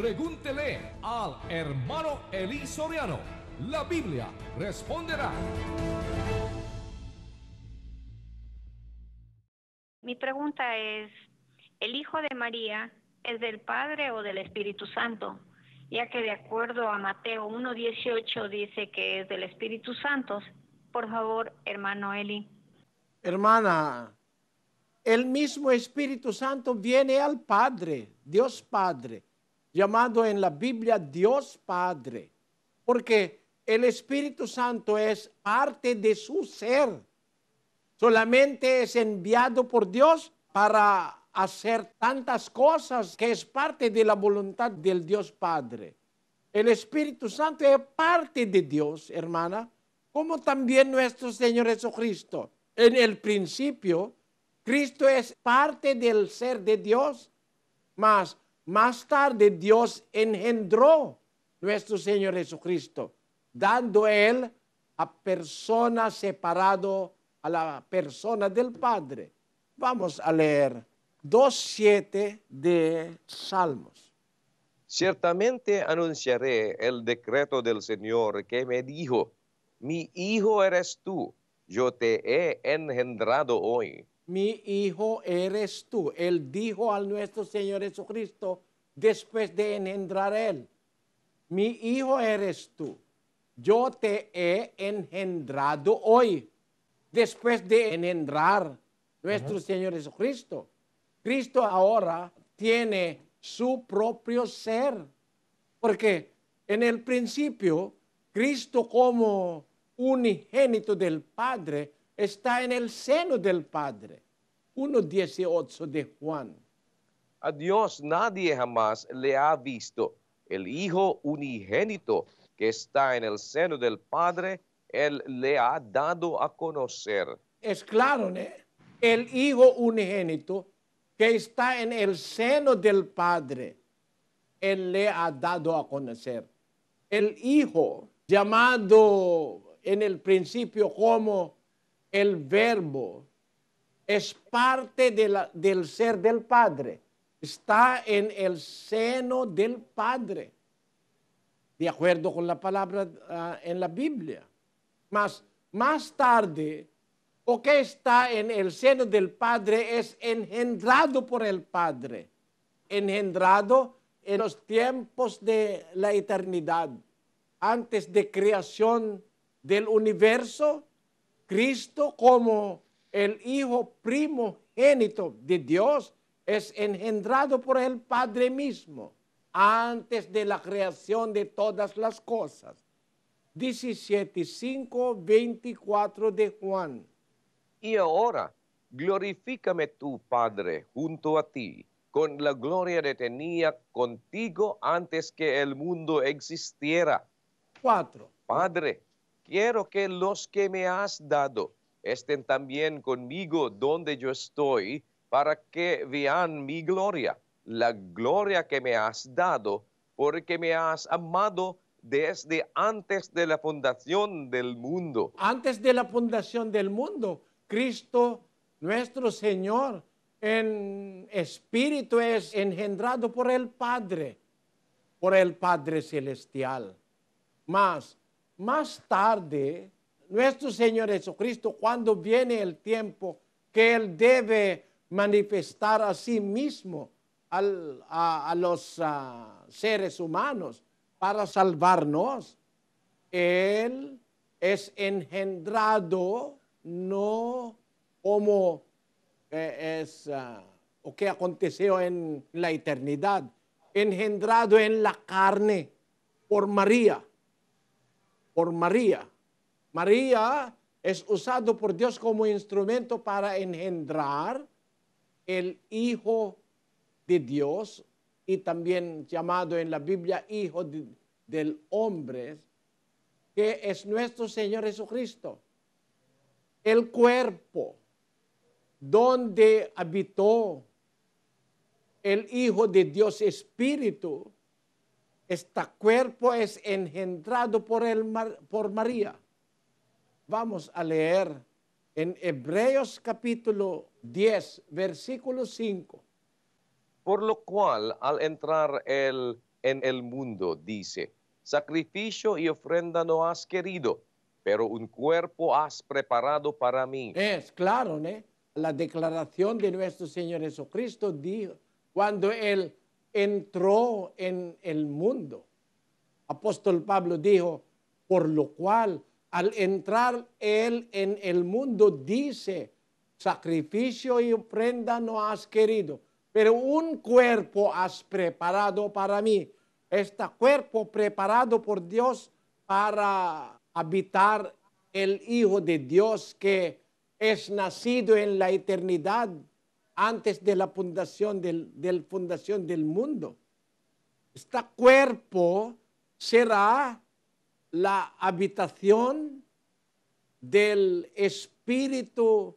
Pregúntele al hermano Eli Soriano. La Biblia responderá. Mi pregunta es, ¿el Hijo de María es del Padre o del Espíritu Santo? Ya que de acuerdo a Mateo 1.18 dice que es del Espíritu Santo. Por favor, hermano Eli. Hermana, el mismo Espíritu Santo viene al Padre, Dios Padre llamado en la Biblia Dios Padre, porque el Espíritu Santo es parte de su ser. Solamente es enviado por Dios para hacer tantas cosas que es parte de la voluntad del Dios Padre. El Espíritu Santo es parte de Dios, hermana, como también nuestro Señor Jesucristo. En el principio, Cristo es parte del ser de Dios, mas más tarde Dios engendró nuestro Señor Jesucristo, dando él a persona separado a la persona del Padre. Vamos a leer 2.7 de Salmos. Ciertamente anunciaré el decreto del Señor que me dijo, mi hijo eres tú, yo te he engendrado hoy. Mi hijo eres tú. Él dijo al nuestro Señor Jesucristo, después de engendrar él. Mi hijo eres tú. Yo te he engendrado hoy, después de engendrar nuestro Señor Jesucristo. Cristo ahora tiene su propio ser, porque en el principio Cristo como unigénito del Padre está en el seno del Padre. 1.18 de Juan. A Dios nadie jamás le ha visto. El Hijo unigénito que está en el seno del Padre, Él le ha dado a conocer. Es claro, ¿eh? El Hijo unigénito que está en el seno del Padre, Él le ha dado a conocer. El Hijo, llamado en el principio como el Verbo, es parte del ser del Padre está en el seno del Padre, de acuerdo con la palabra ah, en la Biblia. Más, más tarde, o que está en el seno del Padre es engendrado por el Padre, engendrado en los tiempos de la eternidad, antes de creación del universo, Cristo como el Hijo primogénito de Dios es engendrado por el Padre mismo antes de la creación de todas las cosas. 17, 5, 24 de Juan. Y ahora, glorifícame tú, Padre, junto a ti, con la gloria que tenía contigo antes que el mundo existiera. 4. Padre, quiero que los que me has dado estén también conmigo donde yo estoy, para que vean mi gloria, la gloria que me has dado, porque me has amado desde antes de la fundación del mundo. Antes de la fundación del mundo, Cristo nuestro Señor en espíritu es engendrado por el Padre, por el Padre Celestial. Más, más tarde, nuestro Señor Jesucristo, cuando viene el tiempo que Él debe manifestar a sí mismo a, los ah, seres humanos para salvarnos. Él es engendrado no como eh, es ah, o que aconteció en la eternidad, engendrado en la carne por María, por María. María es usado por Dios como instrumento para engendrar el Hijo de Dios y también llamado en la Biblia Hijo del Hombre, que es nuestro Señor Jesucristo. El cuerpo donde habitó el Hijo de Dios Espíritu, este cuerpo es engendrado por, el, por María. Vamos a leer en Hebreos capítulo 10, versículo 5. Por lo cual, al entrar él en el mundo, dice, sacrificio y ofrenda no has querido, pero un cuerpo has preparado para mí. Es claro, ¿no? La declaración de nuestro Señor Jesucristo dijo, cuando él entró en el mundo, apóstol Pablo dijo, por lo cual al entrar él en el mundo, dice, sacrificio y ofrenda no has querido, pero un cuerpo has preparado para mí. Este cuerpo preparado por Dios para habitar el Hijo de Dios que es nacido en la eternidad antes de la fundación del, del fundación del mundo. Este cuerpo será la habitación del Espíritu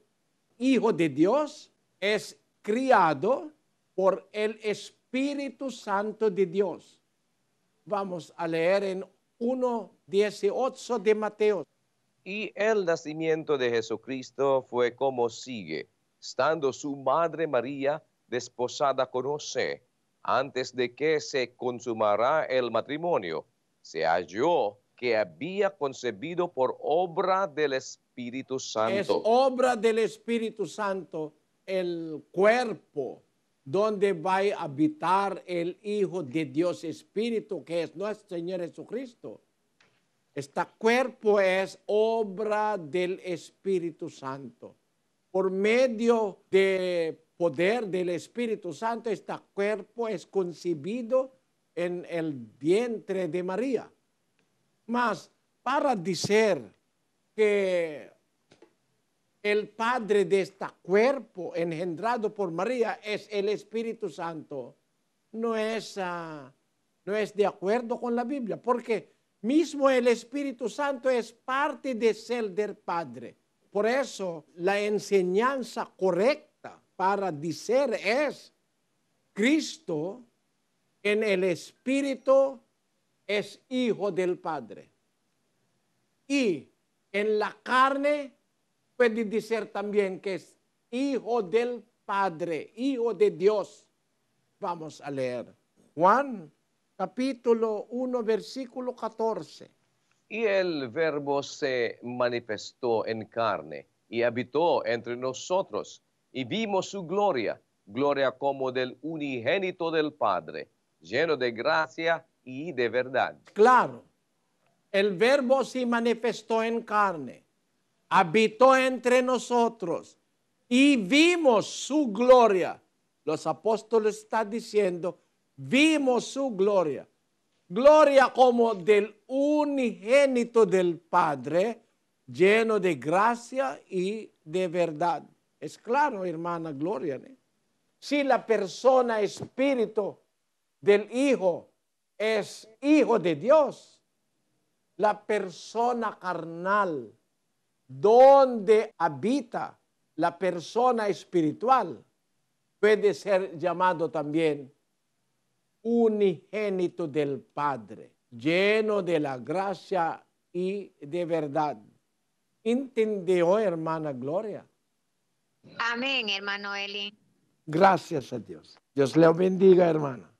Hijo de Dios es criado por el Espíritu Santo de Dios. Vamos a leer en 1.18 de Mateo. Y el nacimiento de Jesucristo fue como sigue, estando su madre María desposada con José, antes de que se consumara el matrimonio, se halló que había concebido por obra del Espíritu Santo. Es obra del Espíritu Santo el cuerpo donde va a habitar el Hijo de Dios Espíritu, que es nuestro Señor Jesucristo. Este cuerpo es obra del Espíritu Santo. Por medio del poder del Espíritu Santo, este cuerpo es concebido en el vientre de María. Más, para decir que el Padre de este cuerpo engendrado por María es el Espíritu Santo, no es, ah, no es de acuerdo con la Biblia, porque mismo el Espíritu Santo es parte de ser del Padre. Por eso la enseñanza correcta para decir es Cristo en el Espíritu es hijo del Padre. Y en la carne puede decir también que es hijo del Padre, hijo de Dios. Vamos a leer. Juan capítulo 1, versículo 14. Y el verbo se manifestó en carne y habitó entre nosotros y vimos su gloria, gloria como del unigénito del Padre, lleno de gracia y de verdad. Claro, el verbo se manifestó en carne, habitó entre nosotros y vimos su gloria. Los apóstoles están diciendo, vimos su gloria. Gloria como del unigénito del Padre, lleno de gracia y de verdad. Es claro, hermana Gloria. Si la persona, espíritu del Hijo, es hijo de Dios. La persona carnal, donde habita la persona espiritual, puede ser llamado también unigénito del Padre, lleno de la gracia y de verdad. ¿Entendió, hermana Gloria? Amén, hermano Eli. Gracias a Dios. Dios le bendiga, hermana.